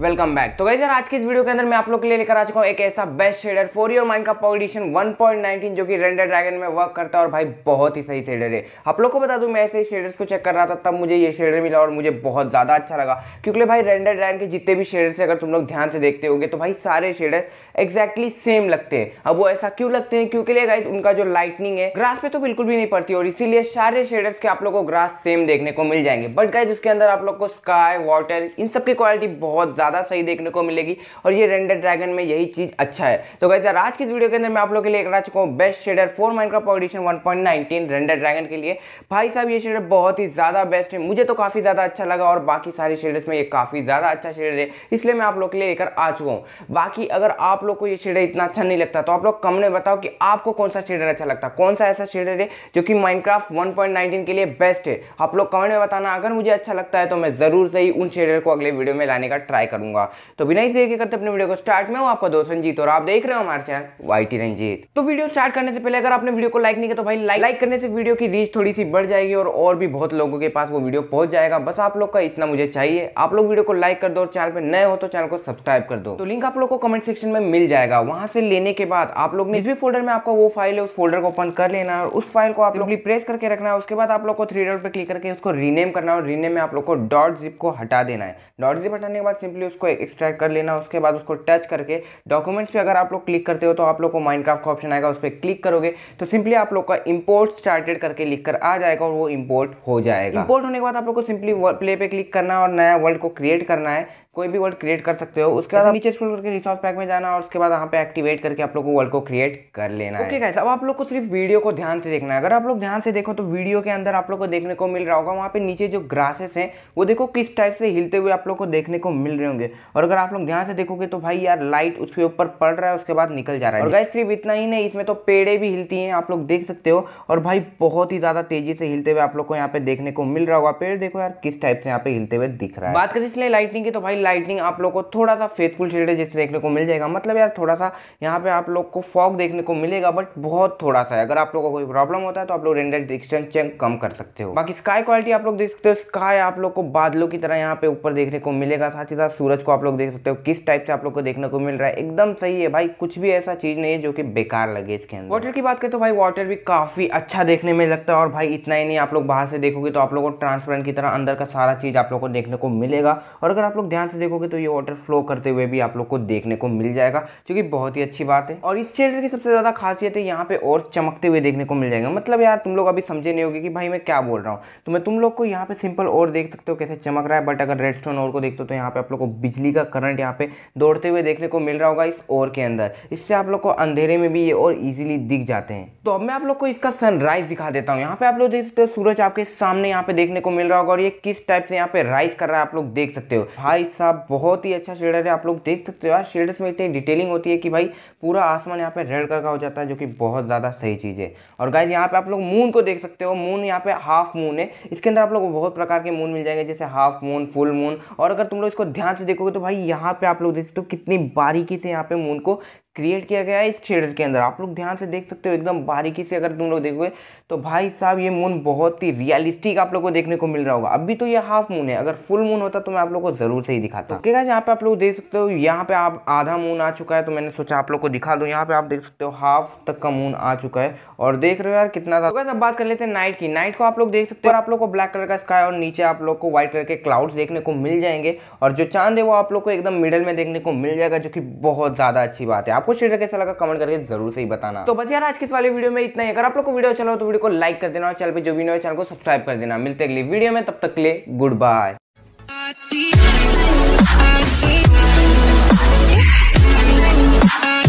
welcome back तो guys sir आज की इस वीडियो के अंदर मैं आप लोग के लिए लेकर आ चुका हूँ एक ऐसा best shader for your mind का पावर 1.19 जो कि रेंडर ड्रैगन में वर्क करता है और भाई बहुत ही सही शेडर है आप लोग को बता दूं मैं ऐसे ही शेडर्स को चेक कर रहा था तब मुझे ये शेडर मिला और मुझे बहुत ज़्यादा अच्छा लगा क्योंकि भाई रेंडर ड्रैगन के जितने भी शेडर्स अगर तुम लोग ध्यान से देखते होगे तो भाई सारे शेडर एक्जैक्टली सेम लगते हैं अब वो ऐसा क्यों लगते हैं क्योंकि लिए गाइज उनका जो लाइटनिंग है ग्रास पे तो बिल्कुल भी नहीं पड़ती और इसीलिए सारे शेडर्स के आप लोग को ग्रास सेम देखने को मिल जाएंगे बट गाइज उसके अंदर आप लोग को स्काई वाटर इन सब की क्वालिटी बहुत ज़्यादा सही देखने को मिलेगी और ये रेंडर ड्रैगन में यही चीज़ अच्छा है तो कैसे आज की वीडियो के अंदर मैं आप लोग के लिए करा चुका हूँ best shader for Minecraft edition one render dragon के लिए भाई साहब ये शेडर बहुत ही ज़्यादा बेस्ट है मुझे तो काफ़ी ज़्यादा अच्छा लगा और बाकी सारे शेडर्स में ये काफ़ी ज़्यादा अच्छा शेडर है इसलिए मैं आप लोग के लिए लेकर आ चुका हूँ बाकी अगर आप लोग को ये शेडर इतना अच्छा नहीं लगता तो आप लोग कम में बताओ कि आपको कौन सा शेडर अच्छा लगता है कौन सा ऐसा शेडर है जो कि माइनक्राफ्ट 1.19 के लिए बेस्ट है आप लोग कमेंट में बताना अगर मुझे अच्छा लगता है तो मैं ज़रूर से ही उन शेडर को अगले वीडियो में लाने का ट्राई करूँ करूंगा तो बिना ही देखे करते अपने वीडियो को स्टार्ट में हूँ आपका दोस्त रंजीत और आप देख रहे हो हमारे चैनल वाई टी रंजीत तो वीडियो स्टार्ट करने से पहले अगर आपने वीडियो को लाइक नहीं किया तो भाई लाइक लाइक करने से वीडियो की रीच थोड़ी सी बढ़ जाएगी और और भी बहुत लोगों के पास वो वीडियो पहुंच जाएगा बस आप लोग का इतना मुझे चाहिए आप लोग वीडियो को लाइक कर दो और चैनल पर नए हो तो चैनल को सब्सक्राइब कर दो तो लिंक आप लोग को कमेंट सेक्शन में मिल जाएगा वहां से लेने के बाद आप लोग ने जिस भी फोल्डर में आपका वो फाइल है उस फोल्डर को ओपन कर लेना और उस फाइल को आप लोग प्रेस करके रखना है उसके बाद आप लोग को थ्री डॉट पर क्लिक करके उसको रीनेम करना है और रीनेम में आप लोग को डॉट जिप को हटा देना है डॉट जिप हटाने के बाद सिंपली लिए उसको एक्सट्रैक्ट कर लेना उसके बाद उसको टच करके डॉक्यूमेंट्स पे अगर आप लोग क्लिक करते हो तो आप लोग को माइनक्राफ्ट का ऑप्शन आएगा उस पर क्लिक करोगे तो सिंपली आप लोग का इम्पोर्ट स्टार्टेड करके लिख कर आ जाएगा और वो इम्पोर्ट हो जाएगा इम्पोर्ट होने के बाद आप लोग को सिंपली प्ले पे क्लिक करना है और नया वर्ल्ड को क्रिएट करना है कोई भी वर्ल्ड क्रिएट कर सकते हो उसके बाद नीचे स्क्रॉल करके रिसोर्स पैक में जाना और उसके बाद यहाँ पे एक्टिवेट करके आप लोग को वर्ल्ड को क्रिएट कर लेना okay, है अब आप लोग को सिर्फ वीडियो को ध्यान से देखना है अगर आप लोग ध्यान से देखो तो वीडियो के अंदर आप लोग को देखने को मिल रहा होगा वहाँ पे नीचे जो ग्रासेस हैं वो देखो किस टाइप से हिलते हुए आप लोग को देखने को मिल रहे होंगे और अगर आप लोग ध्यान से देखोगे तो भाई यार लाइट उसके ऊपर पड़ रहा है उसके बाद निकल जा रहा है और गाइस सिर्फ इतना ही नहीं इसमें तो पेड़े भी हिलती हैं आप लोग देख सकते हो और भाई बहुत ही ज़्यादा तेजी से हिलते हुए आप लोग को यहाँ पे देखने को मिल रहा होगा पेड़ देखो यार किस टाइप से यहाँ पे हिलते हुए दिख रहा है बात करें इसलिए लाइटिंग की तो भाई लाइटनिंग आप लोग को थोड़ा सा फेथफुल शेडेड जैसे देखने को मिल जाएगा मतलब यार थोड़ा सा यहाँ पे आप लोग को फॉग देखने को मिलेगा बट बहुत थोड़ा सा है अगर आप लोग को कोई प्रॉब्लम होता है तो आप लोग रेंडर डिस्टेंस चेक कम कर सकते हो बाकी स्काई क्वालिटी आप लोग देख सकते हो स्काई आप लोग को बादलों की तरह यहाँ पे ऊपर देखने को मिलेगा साथ ही साथ सूरज को आप लोग देख सकते हो किस टाइप से आप लोग को देखने को मिल रहा है एकदम सही है भाई कुछ भी ऐसा चीज़ नहीं है जो कि बेकार लगे इसके अंदर वाटर की बात करें तो भाई वाटर भी काफ़ी अच्छा देखने में लगता है और भाई इतना ही नहीं आप लोग बाहर से देखोगे तो आप लोग को ट्रांसपेरेंट की तरह अंदर का सारा चीज़ आप लोग को देखने को मिलेगा और अगर आप लोग ध्यान से से देखोगे तो ये वाटर फ्लो करते हुए भी आप लोग को देखने को मिल जाएगा जो कि बहुत ही अच्छी बात है और इस शेडर की सबसे ज़्यादा खासियत है यहाँ पे और चमकते हुए देखने को मिल जाएगा मतलब यार तुम लोग अभी समझे नहीं होगी कि भाई मैं क्या बोल रहा हूँ तो मैं तुम लोग को यहाँ पे सिंपल और देख सकते हो कैसे चमक रहा है बट अगर रेड स्टोन और को देखते हो तो यहाँ पे आप लोग को बिजली का करंट यहाँ पे दौड़ते हुए देखने को मिल रहा होगा इस और के अंदर इससे आप लोग को अंधेरे में भी ये और ईजिली दिख जाते हैं तो अब मैं आप लोग को इसका सनराइज दिखा देता हूँ यहाँ पे आप लोग देख सकते हो सूरज आपके सामने यहाँ पे देखने को मिल रहा होगा और ये किस टाइप से यहाँ पे राइज कर रहा है आप लोग देख सकते हो भाई साहब साहब बहुत ही अच्छा शेडर है आप लोग देख सकते हो यार शेडर्स में इतनी डिटेलिंग होती है कि भाई पूरा आसमान यहाँ पे रेड कलर का हो जाता है जो कि बहुत ज़्यादा सही चीज़ है और गाइज यहाँ पे आप लोग मून को देख सकते हो मून यहाँ पे हाफ मून है इसके अंदर आप लोग बहुत प्रकार के मून मिल जाएंगे जैसे हाफ मून फुल मून और अगर तुम लोग इसको ध्यान से देखोगे तो भाई यहाँ पे आप लोग देख सकते हो कितनी बारीकी से यहाँ पे मून को क्रिएट किया गया है इस शेडर के अंदर आप लोग ध्यान से देख सकते हो एकदम बारीकी से अगर तुम लोग देखोगे तो भाई साहब ये मून बहुत ही रियलिस्टिक आप लोग को देखने को मिल रहा होगा अभी तो ये हाफ मून है अगर फुल मून होता तो मैं आप लोग को जरूर से ही दिखाता ठीक है यहाँ पे आप लोग देख सकते हो यहाँ पे आप आधा मून आ चुका है तो मैंने सोचा आप लोग को दिखा दो यहाँ पे आप देख सकते हो हाफ तक का मून आ चुका है और देख रहे हो यार कितना था तो बात कर लेते हैं नाइट की नाइट को आप लोग देख सकते हो आप लोग को ब्लैक कलर का स्काई और नीचे आप लोग को व्हाइट कलर के क्लाउड्स देखने को मिल जाएंगे और जो चांद है वो आप लोग को एकदम मिडल में देखने को मिल जाएगा जो की बहुत ज़्यादा अच्छी बात है आप आपको शीर्षक कैसा लगा कमेंट करके जरूर से ही बताना तो बस यार आज किस इस वाले वीडियो में इतना ही अगर आप लोग को वीडियो अच्छा लगा तो वीडियो को लाइक कर देना और चैनल पर जो भी चैनल को सब्सक्राइब कर देना मिलते अगली वीडियो में तब तक ले गुड बाय